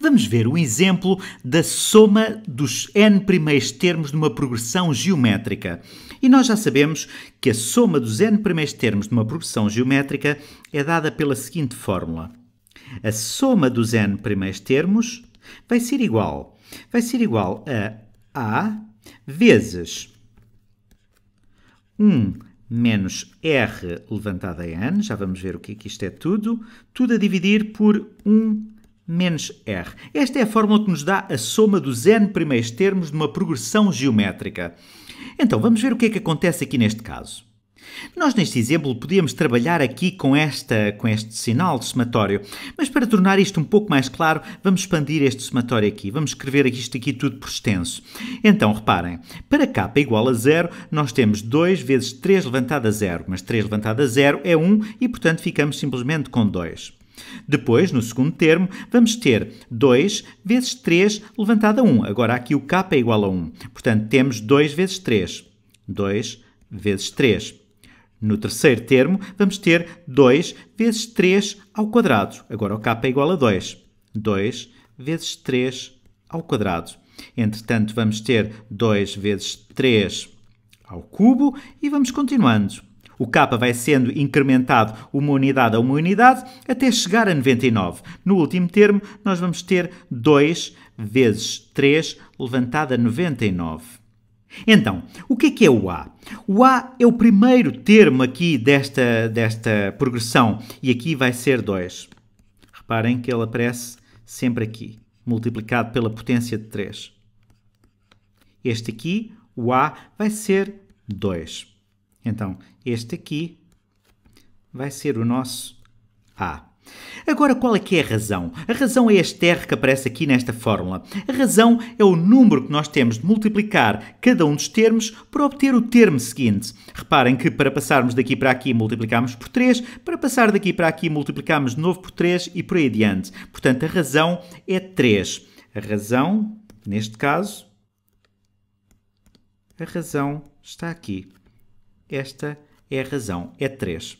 vamos ver um exemplo da soma dos n primeiros termos de uma progressão geométrica. E nós já sabemos que a soma dos n primeiros termos de uma progressão geométrica é dada pela seguinte fórmula. A soma dos n primeiros termos vai ser igual vai ser igual a a vezes 1 menos r elevado a n, já vamos ver o que é que isto é tudo, tudo a dividir por 1 menos R. Esta é a fórmula que nos dá a soma dos n primeiros termos de uma progressão geométrica. Então, vamos ver o que é que acontece aqui neste caso. Nós, neste exemplo, podíamos trabalhar aqui com, esta, com este sinal de somatório, mas para tornar isto um pouco mais claro, vamos expandir este somatório aqui. Vamos escrever isto aqui tudo por extenso. Então, reparem, para k igual a zero, nós temos 2 vezes 3 levantado a zero, mas 3 levantado a zero é 1 e, portanto, ficamos simplesmente com 2. Depois, no segundo termo, vamos ter 2 vezes 3 levantado a 1. Agora aqui o k é igual a 1. Portanto, temos 2 vezes 3. 2 vezes 3. No terceiro termo, vamos ter 2 vezes 3 ao quadrado. Agora o k é igual a 2. 2 vezes 3 ao quadrado. Entretanto, vamos ter 2 vezes 3 ao cubo e vamos continuando. O K vai sendo incrementado uma unidade a uma unidade até chegar a 99. No último termo, nós vamos ter 2 vezes 3 levantado a 99. Então, o que é que é o A? O A é o primeiro termo aqui desta, desta progressão e aqui vai ser 2. Reparem que ele aparece sempre aqui, multiplicado pela potência de 3. Este aqui, o A, vai ser 2. Então, este aqui vai ser o nosso A. Agora, qual é que é a razão? A razão é este R que aparece aqui nesta fórmula. A razão é o número que nós temos de multiplicar cada um dos termos para obter o termo seguinte. Reparem que para passarmos daqui para aqui multiplicamos por 3, para passar daqui para aqui multiplicamos de novo por 3 e por aí adiante. Portanto, a razão é 3. A razão, neste caso, a razão está aqui. Esta é a razão. É 3.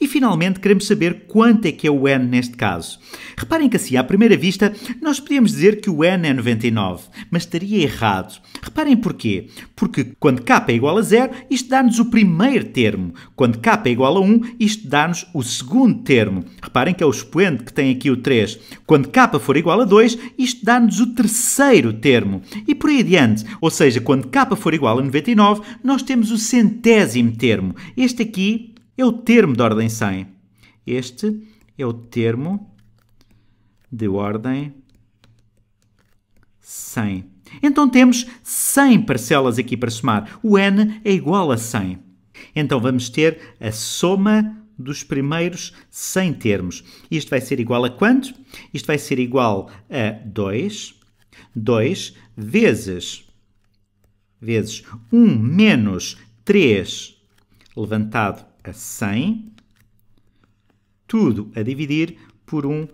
E finalmente queremos saber quanto é que é o n neste caso. Reparem que assim, à primeira vista, nós podíamos dizer que o n é 99, mas estaria errado. Reparem porquê. Porque quando k é igual a 0, isto dá-nos o primeiro termo. Quando k é igual a 1, isto dá-nos o segundo termo. Reparem que é o expoente que tem aqui o 3. Quando k for igual a 2, isto dá-nos o terceiro termo. E por aí adiante. Ou seja, quando k for igual a 99, nós temos o centésimo termo. Este aqui é o termo de ordem 100. Este é o termo de ordem 100. Então temos 100 parcelas aqui para somar. O n é igual a 100. Então vamos ter a soma dos primeiros 100 termos. Isto vai ser igual a quanto? Isto vai ser igual a 2, 2 vezes, vezes 1 menos 3 levantado a 100, tudo a dividir por 1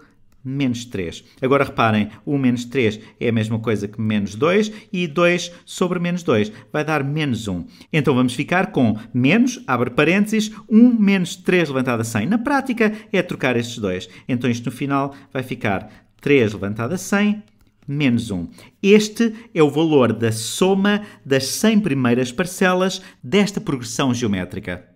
menos 3. Agora reparem, 1 menos 3 é a mesma coisa que menos 2 e 2 sobre menos 2 vai dar menos 1. Então vamos ficar com menos, abre parênteses, 1 menos 3 levantado a 100. Na prática é trocar estes dois. Então isto no final vai ficar 3 levantado a 100 menos 1. Este é o valor da soma das 100 primeiras parcelas desta progressão geométrica.